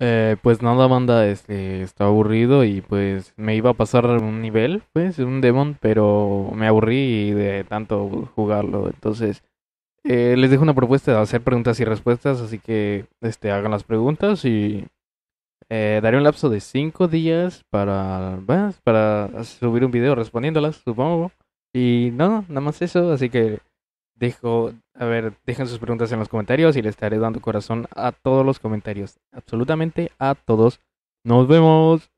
Eh, pues nada, banda, este, está aburrido y pues me iba a pasar un nivel, pues, un demon, pero me aburrí de tanto jugarlo. Entonces, eh, les dejo una propuesta de hacer preguntas y respuestas, así que, este, hagan las preguntas y eh, daré un lapso de 5 días para, pues, para subir un video respondiéndolas, supongo. Y no, nada más eso, así que Dejo, a ver, dejen sus preguntas en los comentarios y le estaré dando corazón a todos los comentarios. Absolutamente a todos. Nos vemos.